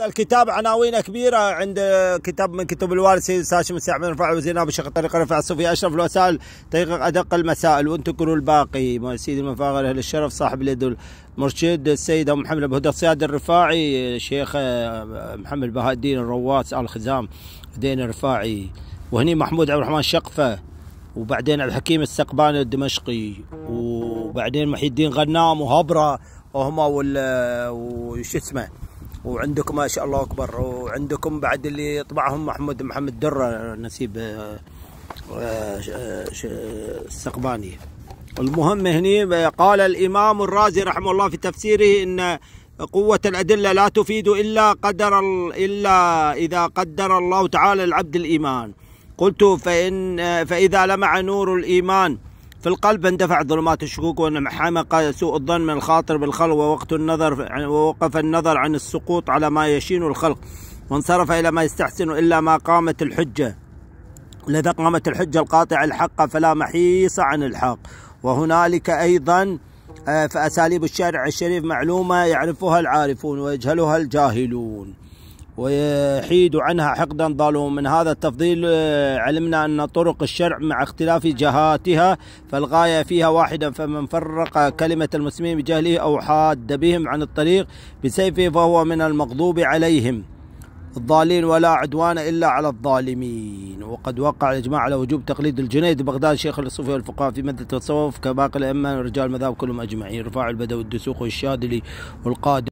هذا الكتاب عناوينه كبيرة عند كتاب من كتب الوالد سيد ساشم السعمي رفع وزير أبو شيخ طريق رفع الصوفي أشرف الوسائل تحقيق أدق المسائل وانتم وانتكروا الباقي سيد المفاخر أهل الشرف صاحب اليد المرشد السيد أبو محمد أبو صياد الرفاعي الشيخ محمد بهاء الدين الرواس آل خزام دين الرفاعي وهني محمود عبد الرحمن شقفة وبعدين عبد الحكيم السقباني الدمشقي وبعدين محي الدين غنام وهبرة وهما وش اسمه وعندكم ما شاء الله اكبر وعندكم بعد اللي طبعهم محمود محمد دره نسيب آه، آه، آه، السقباني المهم هني قال الامام الرازي رحمه الله في تفسيره ان قوة الأدلة لا تفيد إلا قدر إلا إذا قدر الله تعالى العبد الإيمان قلت فإن فإذا لمع نور الإيمان في القلب اندفعت ظلمات الشكوك وان وانحمق سوء الظن من الخاطر بالخلق ووقت النظر يعني ووقف النظر عن السقوط على ما يشين الخلق وانصرف إلى ما يستحسن إلا ما قامت الحجة لذا قامت الحجة القاطعة الحق فلا محيص عن الحق وهنالك أيضا آه، فأساليب الشارع الشريف معلومة يعرفها العارفون ويجهلها الجاهلون ويحيد عنها حقدا ظالوم من هذا التفضيل آه، علمنا أن طرق الشرع مع اختلاف جهاتها فالغاية فيها واحدة فمن فرق كلمة المسلمين بجهله أو حاد بهم عن الطريق بسيفه فهو من المغضوب عليهم الضالين ولا عدوان إلا على الظالمين وقد وقع الإجماع على وجوب تقليد الجنيد بغداد شيخ الصوفية والفقهاء في مادة التصوف كباقي الأئمة رجال المذاهب كلهم أجمعين رفاع البدوي الدسوق والشادلي والقادم